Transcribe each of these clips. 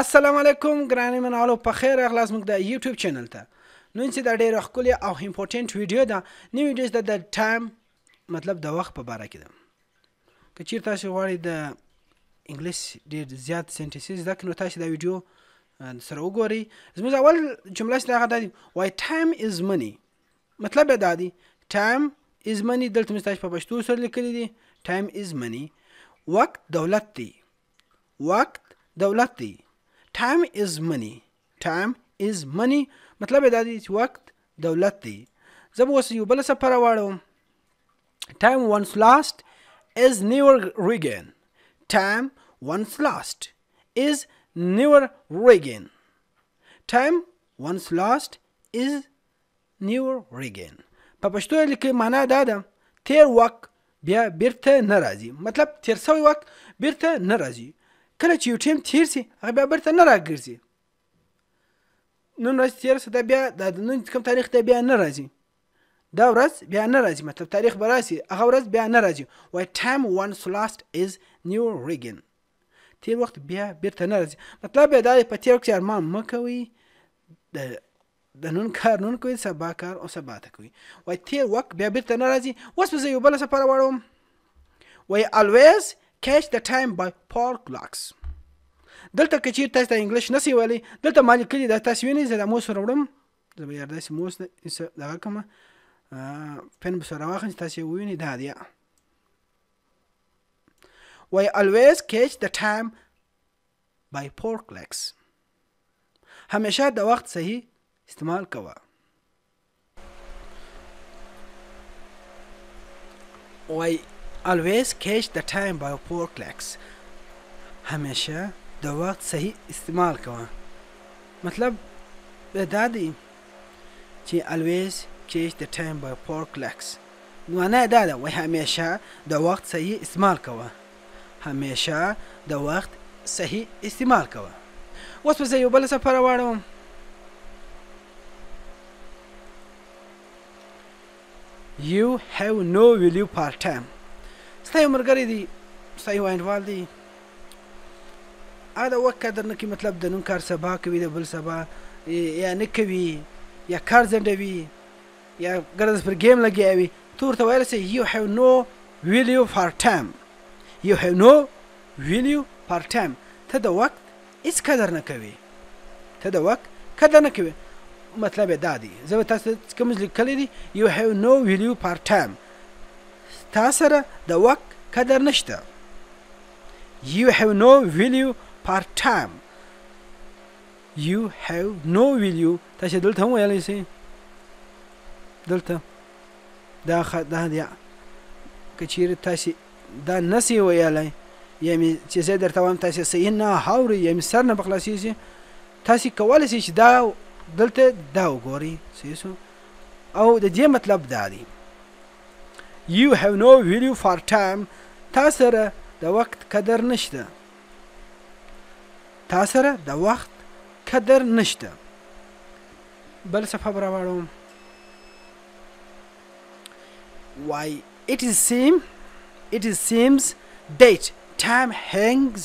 السلام علیکم ګرانې منالو په خیر اغلا زموږ د یوټیوب چینل ته نن چې دا ډېره ښکلې او امپورټنټ ویډیو ده نوې ویډیو د ټایم مطلب د وخت په باره کې ده که چېرې تاسو غواړئ د انګلیس ډېر زیات سینټیسیس زده کړي نو تاسو دا ویډیو سره وګورئ زموږ اول جمله چې هغه دا دي وای ټایم از منی مطلب یې دا دی ټایم از منی دلته مې تاسو په پښتو سره لیکلی دي ټایم از منی وخت دولت دی وخت دولت دی ټایم از منی ټایم از منی مطلب دا دی چې وخت دولت دی زه به اوس یو بل سفره واړم ټایم وانس لاست از نیور ریګین ټایم وانس لاست از نیور ریګین ټایم وانس لاست از نیور ریګین په پښتو کې معنا دا ده تیر وخت بیا بیرته نه راځي مطلب تیر شوی وخت بیرته نه راځي کله چې یو ټیم تیر سي هغه بیا بیرته نه راګرځي نن ورځ تیر سي دا بیا د نن کوم تاریخ ته بیا نه راځي دا ورځ بیا نه راځي مطلب تاریخ به راسي هغه ورځ بیا نه راځي وای ټایم وانس لاست از نیو ریګن تیر وخت بیا بیرته نه راځي مطلب دا په تیر کې ارمان مکوي د د نن کار نن کوي سبا کار او سبا ته کوي وای تیر وخت بیا بیرته نه راځي اوس به زه یو بل سفر واړم وای always catch the time by park clocks دلته که چیرې تاسو ته انګلیش نسی ویلی دلته ما لیکلي دا تاسو وینئ زه دا موس راوړم زه به یار داسې موس دغه کومه پن به سره واخلم چې تاسو یې ووینئ دا دی وایي always catch the time by four clocks همیشه د وخت صحیح استعمال کوه وایي always catch the time by four clocks همیشه د وخت صحیح استعمال کوه مطلب دا دی چې always catch the time by four clocks معنی دا ده وای همیشه د وخت صحیح استعمال کوه همیشه د وخت صحیح استعمال کوه اوس به زه یو بل سفره واړوم You have no value part time ستا یو ملګری دی ستا یو انډوال دی هغه د وخت قدر نه کوي مطلب د نن کار سبا کوي د بل سبا یا نه کوي یا کار ځنډوي یا ګرځ پر ګیم لګیاوي تور ته ویل سي یو هاو نو ویل یو فار ټایم یو هاو نو ویل یو فار ټایم ته د وخت هیڅ قدر نه کوي ته د وخت قدر نه کوي مطلب دا دی زه تاسو کوم لیکلی دی یو هاو نو ویل یو فار ټایم تا سره د وخت قدر نشته you have no value part time you have no value تاسو دلته هم ویلی سي دلته دا خ... دا دا کچیر تاسو دا نسی ویلی یعنی چې زه درته وایم تاسو صحیح نه هاوري یعنی سر نه بخلاصیږي تاسو کولی شئ چې دا دلته دا وګورئ صحیح او د دې مطلب دا دی you have no value for time تا سره د وخت قدر نشته تا سره د وخت قدر نشته بل صفحه براوړم why it is seem it is seems that time hangs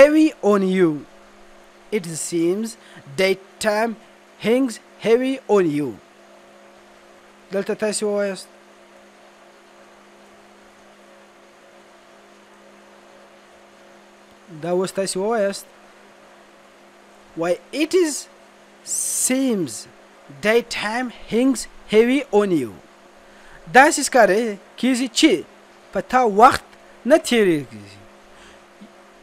heavy on you it seems that time hangs heavy on you دلته تاسو وایست دا اوس تاسو وایست why it is seems daytime hangs heavy on you دا سیس کاری کیږي چې په تا وخت نه تیریږي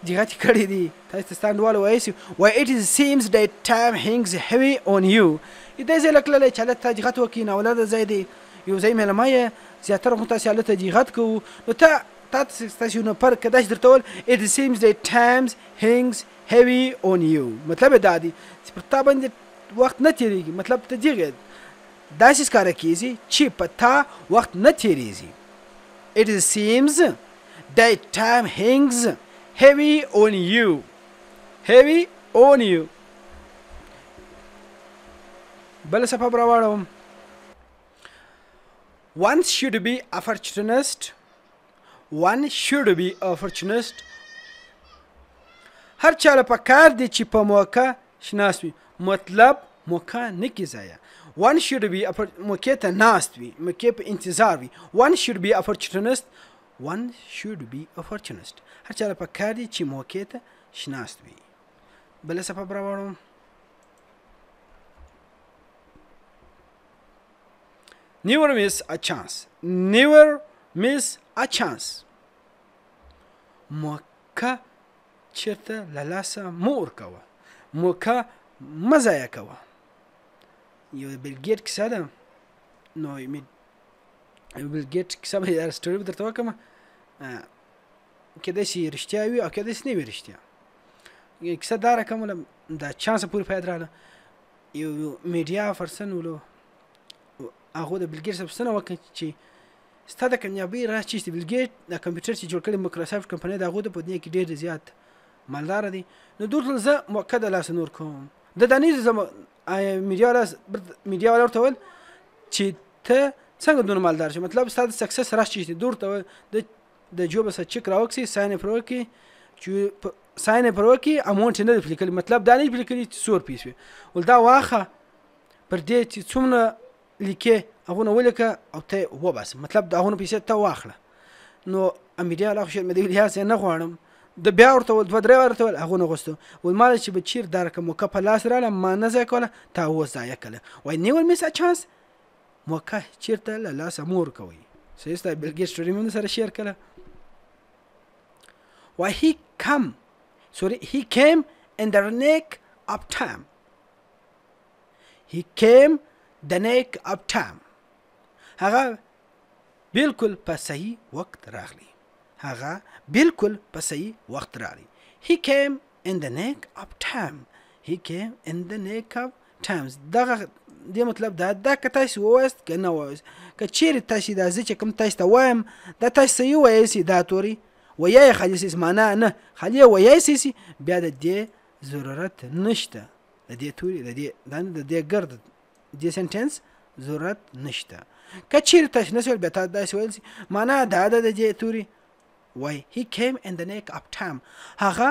دغه کړی دی تاسو ستاندوال وایسي why it is seems daytime hangs heavy on you دې ځای لکللې چې لته دغه وکینه ولر زیدي یو ځای مې لمایه زیاتره متاسیاله ته دغه کو نو ته تاسو تاسو نه پر کداش درته ول it seems that times hangs heavy on you مطلب دا دی چې پر تا باندې وخت نه تیریږي مطلب ته دیږي داسې کار کیږي چې په تا وخت نه تیریږي it seems that time hangs heavy on you heavy on you بل صفه براوړم once should be opportunist one should be a opportunist هر چا په کار دی چې په موقع شناس وي مطلب موقع نه کی ځای one should be موقع ته ناست وي موقع په انتظار وي one should be opportunist one should be opportunist هر چا په کار دی چې موقع ته شناس وي بل څه په راوړم Never miss a chance. Never miss ا چانس موکه چیرته لاسه مور کوه موکه مزایا کوه یو بل ګیټ کیسه ده نو می بل ګیټ کیسه به دا سټوري به درته وکم کېدای شي رښتیا وي او کېدای شي نه وي رښتیا کیسه دا راکمه دا چانس پورې پیدا رااله یو میډیا فرسن ولو هغه د بلګیر سره څه وکړي چې ستاسو د کامیابی راز چې سټیو ګیټ د کمپیوټر چې جوړ کړی مایکروسافټ کمپنۍ دا غوډه په دنیا کې ډېر زیات مالدار دي نو دوی زه موقع د لاس نور کوم د دانیز زم میډیا راز میډیا ولا ورته ول چې ته څنګه دونه مالدار شې مطلب ستاسو سکسس راز چې دور ته د د جوب سره چک راوکسي ساين پرو کې چې ساين پرو کې امونټ نه دی فلیکل مطلب دا نه فلیکل چې 100 پیسې ول دا واخه پر دې چې څومره لیکې هغه ولیکه او ته وباس مطلب دا هغه پیسې ته واخله نو امریکا له خشه مدې لیا سه نه غواړم د بیا ورته ول دوه درې ورته ول هغه غوستو ول مال چې به چیر دار کوم کپ لاس رااله ما نه ځای کوله تا و ځای کله وای نیول میس چانس موکه چیرته له لاس امور کوي سېستا بلګیټ سټوري مون سره شیر کله why he come sorry he came in the neck of time he came د نیک اپ ټایم هغه بالکل په صحیح وخت راغلی هغه بالکل په صحیح وخت راغلی he came in the neck of time he came in the neck of times دغه دې مطلب دا دا که تاسو وایست که نه وایست که چیرې تاسو دا زه چې کوم تاسو ته وایم دا تاسو صحیح وایئ دا توري ویای خالص معنا نه خالي ویای سي بیا د دې ضرورت نشته د دې توري د دې د دې ګرد دې سنټنس ضرورت نشته کچیرته نسول به تاسو داسې ویل معنا دا د دې توري وای هی کیم ان د نیک اپ ټایم هغه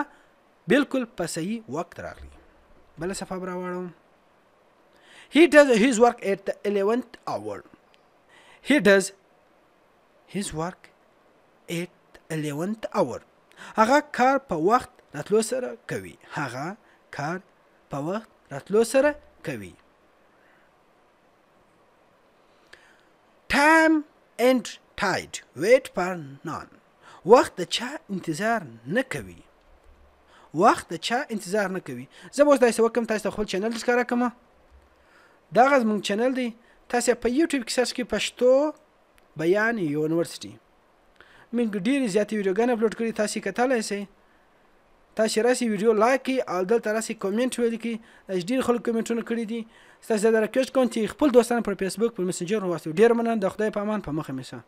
بالکل په صحیح وخت راغلی بل صفه برا وړم he does his work at the 11th hour he does his work at 11th hour هغه کار په وخت راتلو سره کوي هغه کار په وخت راتلو سره کوي time and tide wait for none وخت د چا انتظار نه کوي وخت د چا انتظار نه کوي زه اوس داسې وکم تاسو خپل چینل ښکارا کوم دا غز مونږ چینل دی تاسو په یوټیوب کې سرچ کړئ پښتو بیان یونیورسيټي موږ ډیر زیاتې ویډیوګانې اپلوډ کړې تاسو کتلای شئ تاسو راسي ویډیو لایک کړئ او دلته راسي کمنټ ولیکئ ډیر خلک کمنټونه کړي دي تاسو دا ریکوست کوم چې خپل دوستان پر فیسبوک پر مسنجر واسو ډیر مننه د خدای په امان په مخه مې